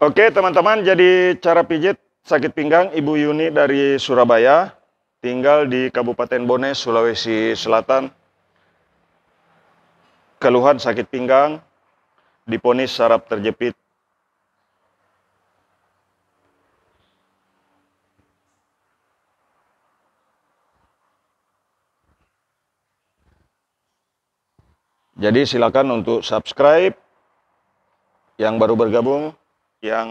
Oke teman-teman, jadi cara pijit sakit pinggang Ibu Yuni dari Surabaya, tinggal di Kabupaten Bone, Sulawesi Selatan. Keluhan sakit pinggang, diponis sarap terjepit. Jadi silakan untuk subscribe yang baru bergabung yang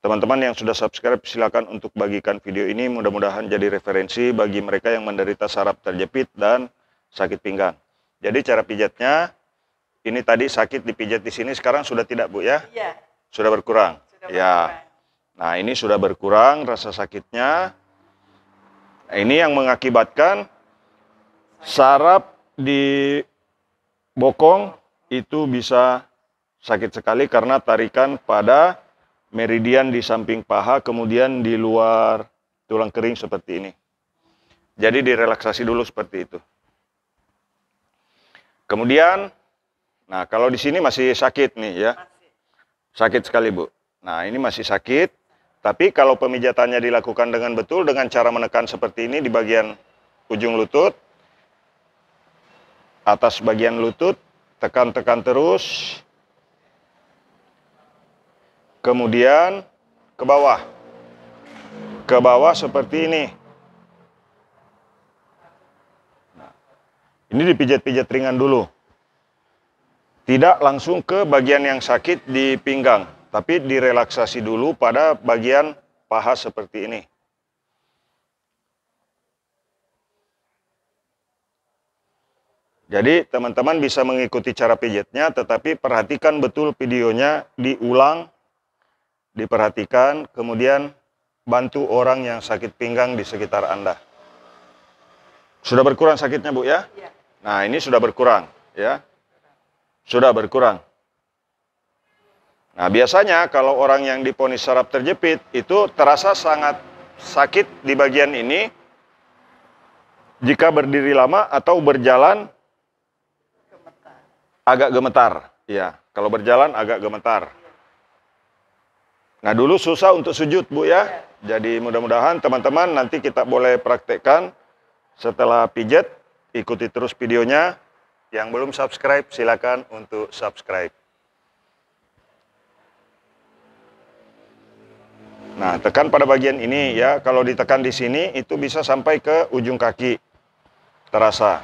teman-teman yang sudah subscribe silakan untuk bagikan video ini mudah-mudahan jadi referensi bagi mereka yang menderita saraf terjepit dan sakit pinggang. Jadi cara pijatnya ini tadi sakit dipijat di sini sekarang sudah tidak Bu ya? Iya. Sudah berkurang. Sudah berkurang. Ya. Nah, ini sudah berkurang rasa sakitnya. Nah, ini yang mengakibatkan saraf di bokong itu bisa sakit sekali karena tarikan pada meridian di samping paha kemudian di luar tulang kering seperti ini. Jadi direlaksasi dulu seperti itu. Kemudian, nah kalau di sini masih sakit nih ya. Sakit sekali Bu. Nah ini masih sakit, tapi kalau pemijatannya dilakukan dengan betul dengan cara menekan seperti ini di bagian ujung lutut, atas bagian lutut, tekan-tekan terus, kemudian ke bawah. Ke bawah seperti ini. Nah, ini dipijat-pijat ringan dulu. Tidak langsung ke bagian yang sakit di pinggang, tapi direlaksasi dulu pada bagian paha seperti ini. Jadi teman-teman bisa mengikuti cara pijatnya, tetapi perhatikan betul videonya diulang diperhatikan, kemudian bantu orang yang sakit pinggang di sekitar Anda. Sudah berkurang sakitnya, Bu ya? ya. Nah, ini sudah berkurang, ya. Sudah berkurang. Nah, biasanya kalau orang yang diponis saraf terjepit itu terasa sangat sakit di bagian ini jika berdiri lama atau berjalan gemetar. agak gemetar. Ya, kalau berjalan agak gemetar. Nah dulu susah untuk sujud Bu ya. Jadi mudah-mudahan teman-teman nanti kita boleh praktekkan setelah pijat Ikuti terus videonya. Yang belum subscribe silakan untuk subscribe. Nah, tekan pada bagian ini ya. Kalau ditekan di sini itu bisa sampai ke ujung kaki. Terasa.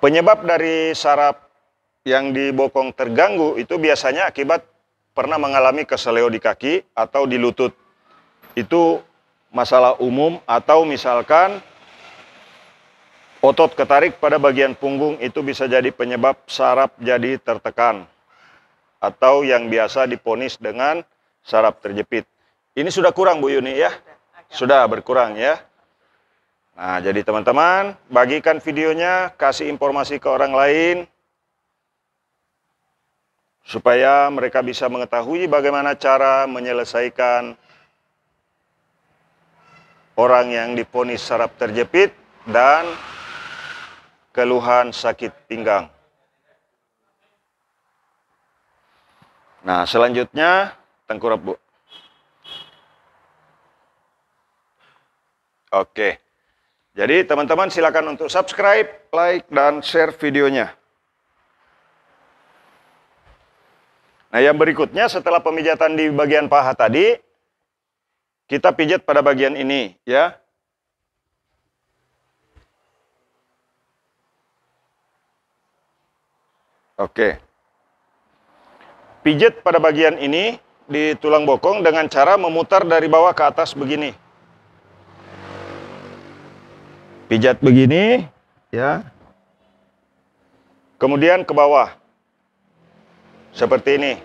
Penyebab dari saraf yang di bokong terganggu itu biasanya akibat pernah mengalami keseleo di kaki atau di lutut. Itu masalah umum atau misalkan otot ketarik pada bagian punggung itu bisa jadi penyebab saraf jadi tertekan atau yang biasa diponis dengan saraf terjepit. Ini sudah kurang Bu Yuni ya? Sudah berkurang ya. Nah, jadi teman-teman, bagikan videonya, kasih informasi ke orang lain, supaya mereka bisa mengetahui bagaimana cara menyelesaikan orang yang diponis sarap terjepit dan keluhan sakit pinggang. Nah, selanjutnya tengkurap, Bu. Oke. Jadi, teman-teman silakan untuk subscribe, like, dan share videonya. Nah, yang berikutnya setelah pemijatan di bagian paha tadi, kita pijat pada bagian ini, ya. Oke. Pijat pada bagian ini di tulang bokong dengan cara memutar dari bawah ke atas begini. Pijat begini, ya. Kemudian ke bawah. Seperti ini.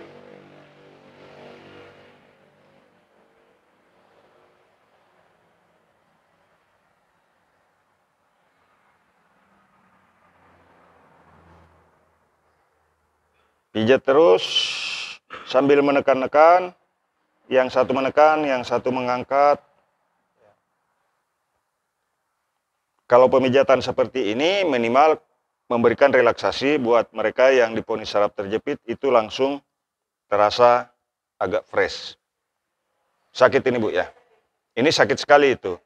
Pijat terus sambil menekan-nekan, yang satu menekan, yang satu mengangkat. Kalau pemijatan seperti ini minimal memberikan relaksasi buat mereka yang diponis saraf terjepit itu langsung terasa agak fresh. Sakit ini Bu ya. Ini sakit sekali itu.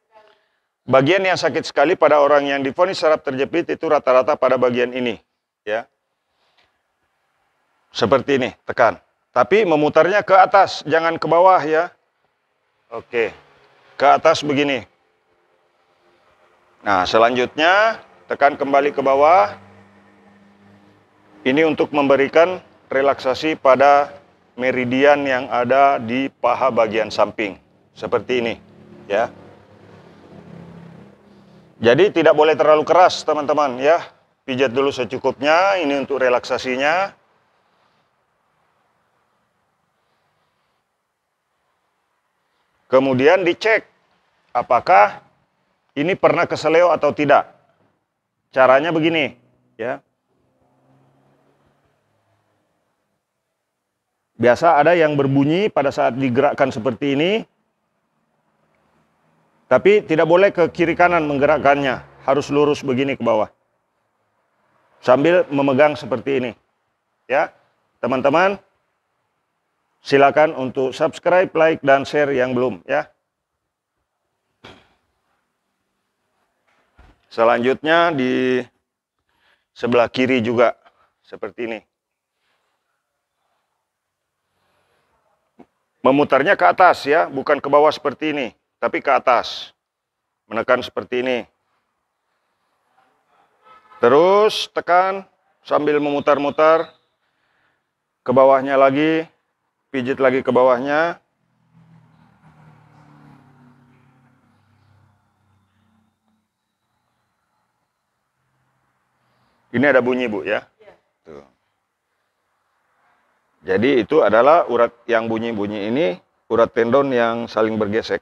Bagian yang sakit sekali pada orang yang diponi saraf terjepit itu rata-rata pada bagian ini, ya. Seperti ini, tekan. Tapi memutarnya ke atas, jangan ke bawah ya. Oke. Ke atas begini. Nah, selanjutnya tekan kembali ke bawah. Ini untuk memberikan relaksasi pada meridian yang ada di paha bagian samping. Seperti ini, ya. Jadi tidak boleh terlalu keras, teman-teman, ya. Pijat dulu secukupnya, ini untuk relaksasinya. Kemudian dicek apakah ini pernah keseleo atau tidak. Caranya begini, ya. Biasa ada yang berbunyi pada saat digerakkan seperti ini. Tapi tidak boleh ke kiri kanan menggerakkannya, harus lurus begini ke bawah. Sambil memegang seperti ini. Ya. Teman-teman, silakan untuk subscribe, like, dan share yang belum ya. Selanjutnya di sebelah kiri juga seperti ini. Memutarnya ke atas ya, bukan ke bawah seperti ini, tapi ke atas. Menekan seperti ini. Terus tekan sambil memutar-mutar ke bawahnya lagi pijit lagi ke bawahnya Ini ada bunyi, Bu, ya. ya. Jadi itu adalah urat yang bunyi-bunyi ini, urat tendon yang saling bergesek.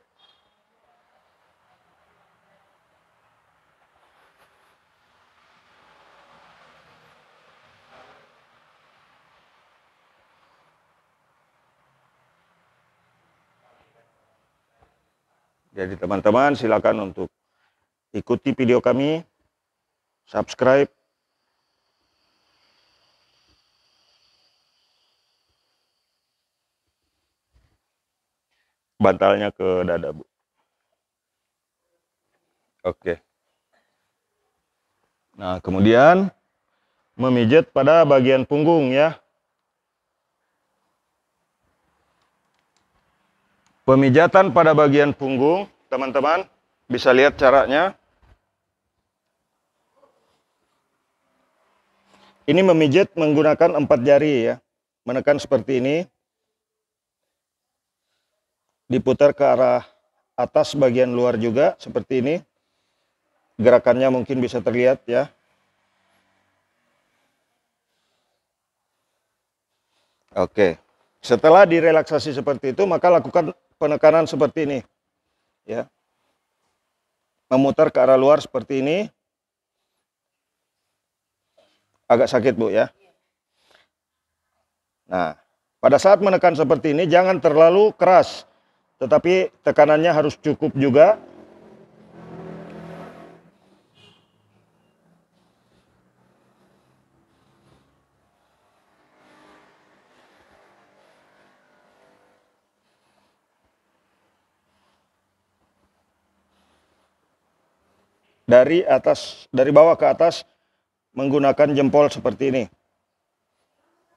Jadi teman-teman silakan untuk ikuti video kami, subscribe, bantalnya ke dada bu. Oke. Nah kemudian memijat pada bagian punggung ya. Pemijatan pada bagian punggung, teman-teman bisa lihat caranya. Ini memijat menggunakan empat jari ya. Menekan seperti ini. Diputar ke arah atas bagian luar juga seperti ini. Gerakannya mungkin bisa terlihat ya. Oke. Setelah direlaksasi seperti itu, maka lakukan penekanan seperti ini. Ya. Memutar ke arah luar seperti ini. Agak sakit, Bu, ya. Nah, pada saat menekan seperti ini jangan terlalu keras, tetapi tekanannya harus cukup juga dari atas dari bawah ke atas menggunakan jempol seperti ini.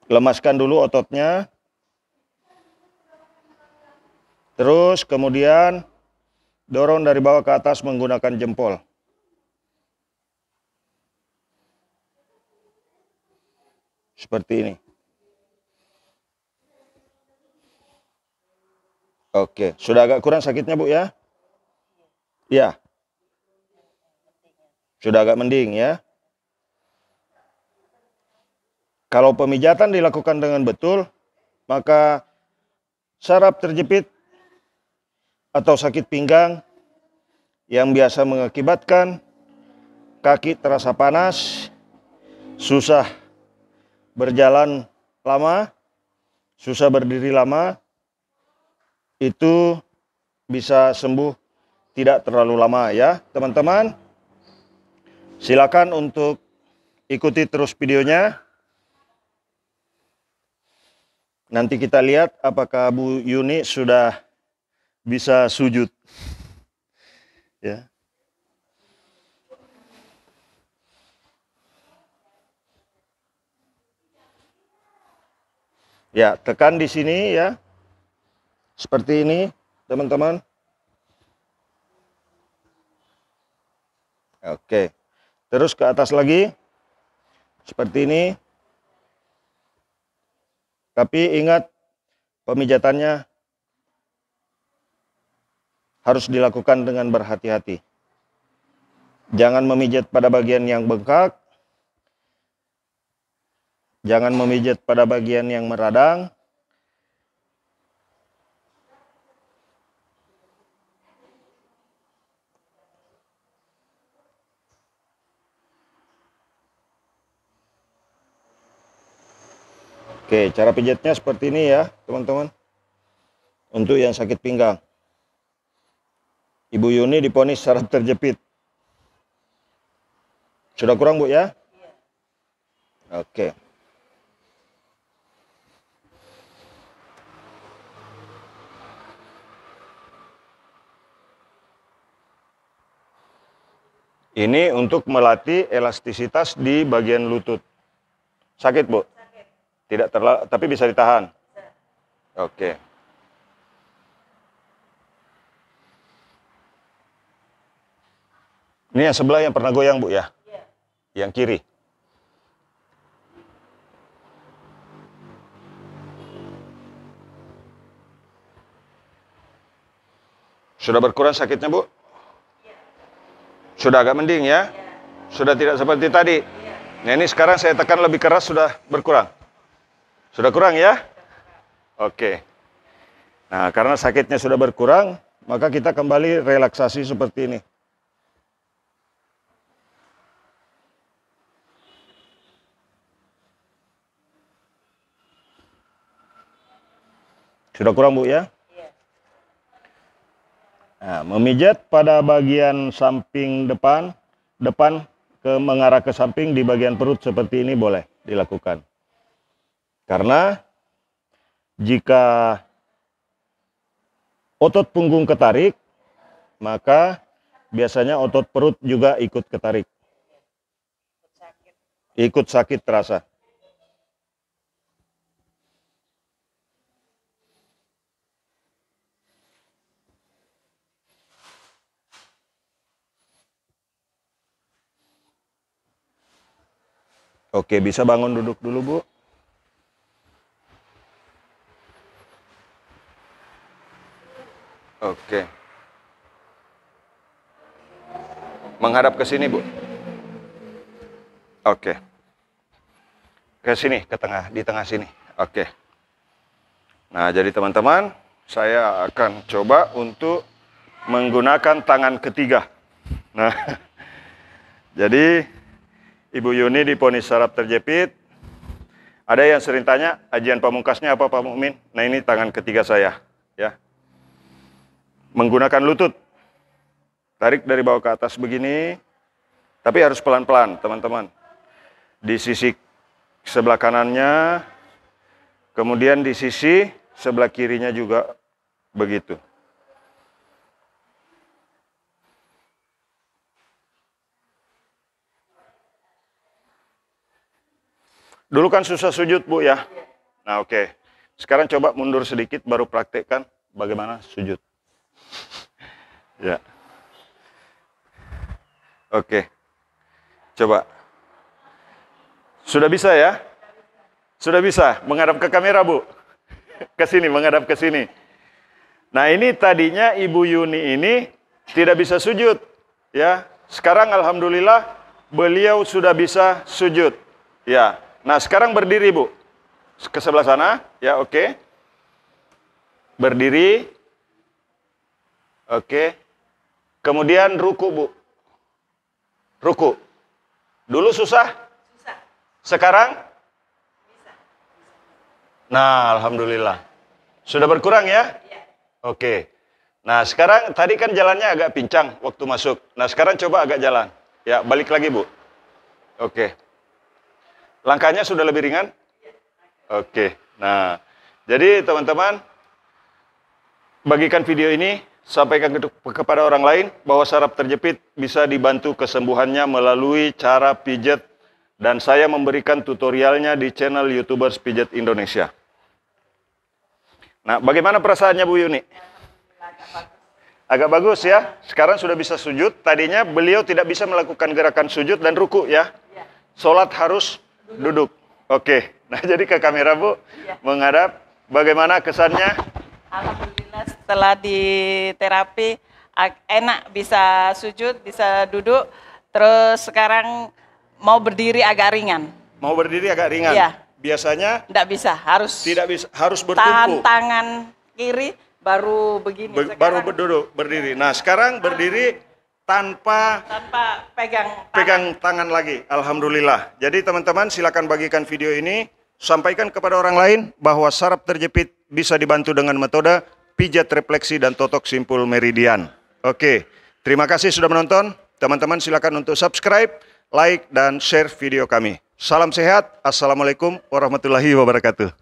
Lemaskan dulu ototnya. Terus kemudian dorong dari bawah ke atas menggunakan jempol. Seperti ini. Oke, sudah agak kurang sakitnya Bu ya? Ya. Sudah agak mending ya. Kalau pemijatan dilakukan dengan betul, maka saraf terjepit atau sakit pinggang yang biasa mengakibatkan kaki terasa panas, susah berjalan lama, susah berdiri lama, itu bisa sembuh tidak terlalu lama ya teman-teman. Silakan untuk ikuti terus videonya. Nanti kita lihat apakah Bu Yuni sudah bisa sujud. Ya. Ya, tekan di sini ya. Seperti ini, teman-teman. Oke. Okay. Terus ke atas lagi. Seperti ini. Tapi ingat pemijatannya harus dilakukan dengan berhati-hati. Jangan memijat pada bagian yang bengkak. Jangan memijat pada bagian yang meradang. Oke, cara pijatnya seperti ini ya, teman-teman. Untuk yang sakit pinggang. Ibu Yuni diponis saraf terjepit. Sudah kurang, Bu, ya? Iya. Oke. Ini untuk melatih elastisitas di bagian lutut. Sakit, Bu? Tidak terlalu, tapi bisa ditahan. Oke. Okay. Ini yang sebelah yang pernah goyang, Bu, ya? ya. Yang kiri. Sudah berkurang sakitnya, Bu? Ya. Sudah agak mending, ya? ya. Sudah tidak seperti tadi. Ya. Nah, ini sekarang saya tekan lebih keras, sudah berkurang. Sudah kurang ya? Oke. Nah, karena sakitnya sudah berkurang, maka kita kembali relaksasi seperti ini. Sudah kurang Bu ya? Iya. Nah, memijat pada bagian samping depan, depan ke mengarah ke samping di bagian perut seperti ini boleh dilakukan. Karena jika otot punggung ketarik, maka biasanya otot perut juga ikut ketarik. Ikut sakit terasa. Oke, bisa bangun duduk dulu, Bu. Oke. Menghadap ke sini, Bu. Oke. Ke sini, ke tengah, di tengah sini. Oke. Nah, jadi teman-teman, saya akan coba untuk menggunakan tangan ketiga. Nah, jadi Ibu Yuni di diponis sarap terjepit. Ada yang sering tanya, ajian pamungkasnya apa Pak Mukmin? Nah, ini tangan ketiga saya, ya menggunakan lutut. Tarik dari bawah ke atas begini, tapi harus pelan-pelan, teman-teman. Di sisi sebelah kanannya, kemudian di sisi sebelah kirinya juga begitu. Dulu kan susah sujud, Bu, ya? Nah, oke. Okay. Sekarang coba mundur sedikit, baru praktekkan bagaimana sujud. ya. Oke. Coba. Sudah bisa ya? Sudah bisa menghadap ke kamera, Bu. Ke sini menghadap ke sini. Nah, ini tadinya Ibu Yuni ini tidak bisa sujud, ya. Sekarang alhamdulillah beliau sudah bisa sujud. Ya. Nah, sekarang berdiri, Bu. Ke sebelah sana, ya, oke. Okay. Berdiri, Oke. Kemudian ruku, Bu. Ruku. Dulu susah? Susah. Sekarang? Bisa. Nah, alhamdulillah. Sudah berkurang ya? Iya. Oke. Nah, sekarang tadi kan jalannya agak pincang waktu masuk. Nah, sekarang coba agak jalan. Ya, balik lagi, Bu. Oke. Langkahnya sudah lebih ringan? Ya. Oke. Nah, jadi teman-teman bagikan video ini sampaikan kepada orang lain bahwa saraf terjepit bisa dibantu kesembuhannya melalui cara pijat dan saya memberikan tutorialnya di channel YouTubers Pijat Indonesia. Nah, bagaimana perasaannya Bu Yuni? Agak bagus ya. Sekarang sudah bisa sujud. Tadinya beliau tidak bisa melakukan gerakan sujud dan ruku ya. Sholat harus duduk. Oke. Nah, jadi ke kamera Bu iya. menghadap. Bagaimana kesannya? Alhamdulillah setelah di terapi enak bisa sujud, bisa duduk, terus sekarang mau berdiri agak ringan. Mau berdiri agak ringan. Iya. Biasanya tidak bisa, harus tidak bisa, harus bertumpu. Tahan tangan kiri baru begini. Be, sekarang. baru berduduk, berdiri. Nah, sekarang berdiri tanpa tanpa pegang tangan. pegang tangan lagi. Alhamdulillah. Jadi teman-teman silakan bagikan video ini, sampaikan kepada orang lain bahwa saraf terjepit bisa dibantu dengan metode pijat refleksi dan totok simpul meridian. Oke, terima kasih sudah menonton. Teman-teman silakan untuk subscribe, like, dan share video kami. Salam sehat, Assalamualaikum warahmatullahi wabarakatuh.